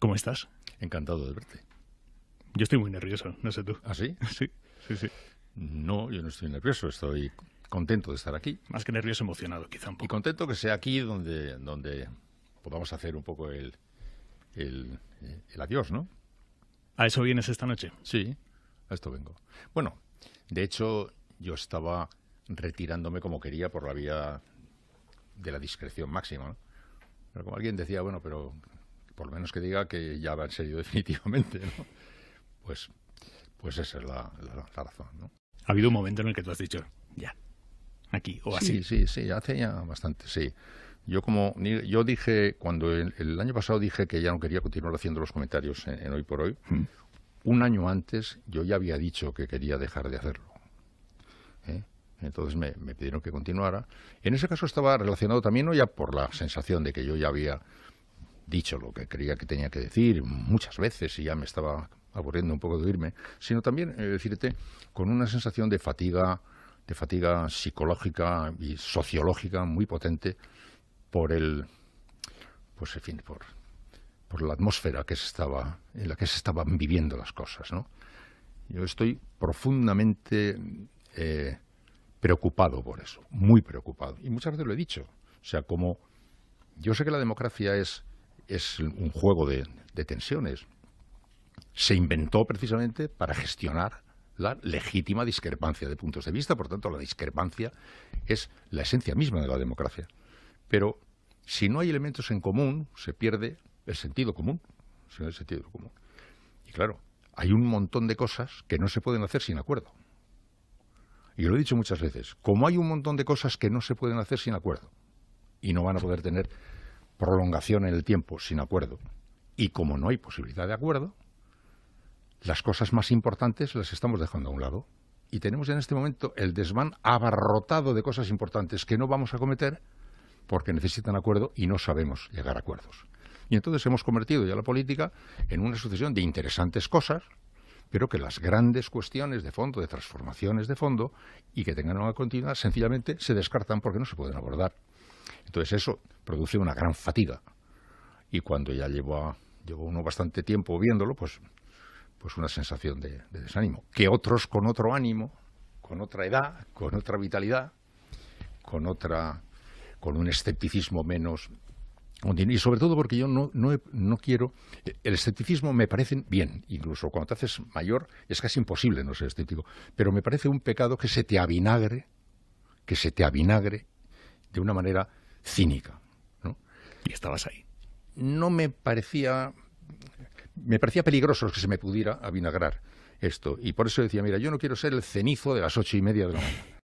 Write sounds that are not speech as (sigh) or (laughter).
¿Cómo estás? Encantado de verte. Yo estoy muy nervioso, no sé tú. ¿Ah, sí? (laughs) Sí, sí, sí. No, yo no estoy nervioso, estoy contento de estar aquí. Más que nervioso, emocionado, quizá un poco. Y contento que sea aquí donde, donde podamos hacer un poco el, adiós, ¿no? ¿A eso vienes esta noche? Sí, a esto vengo. Bueno, de hecho, yo estaba retirándome como quería por la vía de la discreción máxima, ¿no? Pero como alguien decía, bueno, pero por lo menos que diga que ya va en serio (laughs) definitivamente, ¿no? Pues, pues esa es la, razón, Ha habido un momento en el que tú has dicho, ya, aquí o así. Sí, sí, sí, hace ya bastante, sí. Yo como yo dije cuando el, año pasado dije que ya no quería continuar haciendo los comentarios en, hoy por hoy. Mm. Un año antes yo ya había dicho que quería dejar de hacerlo. ¿eh? Entonces me, me, pidieron que continuara. En ese caso estaba relacionado también no ya por la sensación de que yo ya había dicho lo que creía que tenía que decir muchas veces y ya me estaba aburriendo un poco de irme, sino también, eh, decirte, con una sensación de fatiga, de fatiga psicológica y sociológica muy potente por el, pues en fin, por, por la atmósfera que se estaba, en la que se estaban viviendo las cosas, Yo estoy profundamente eh, preocupado por eso, muy preocupado. Y muchas veces lo he dicho. O sea, como yo sé que la democracia es es un juego de, tensiones. Se inventó precisamente para gestionar la legítima discrepancia de puntos de vista. Por tanto, la discrepancia es la esencia misma de la democracia. Pero si no hay elementos en común, se pierde el sentido común. el sentido común. Y claro, hay un montón de cosas que no se pueden hacer sin acuerdo. Y lo he dicho muchas veces, como hay un montón de cosas que no se pueden hacer sin acuerdo y no van a poder tener prolongación en el tiempo sin acuerdo. Y como no hay posibilidad de acuerdo, las cosas más importantes las estamos dejando a un lado. Y tenemos en este momento el desván abarrotado de cosas importantes que no vamos a cometer porque necesitan acuerdo y no sabemos llegar a acuerdos. Y entonces hemos convertido ya la política en una sucesión de interesantes cosas, pero que las grandes cuestiones de fondo, de transformaciones de fondo y que tengan una continuidad, sencillamente se descartan porque no se pueden abordar. Entonces eso produce una gran fatiga. Y cuando ya lleva, llevo uno bastante tiempo viéndolo, pues, pues una sensación de, desánimo. Que otros con otro ánimo, con otra edad, con otra vitalidad, con otra con un escepticismo menos y sobre todo porque yo no, no, no, quiero... El escepticismo me parece bien, incluso cuando te haces mayor es casi imposible no ser escéptico, pero me parece un pecado que se te avinagre, que se te avinagre de una manera cínica estabas ahí. No me parecía, me parecía peligroso que se me pudiera avinagrar esto. Y por eso decía, mira, yo no quiero ser el cenizo de las ocho y media de la mañana.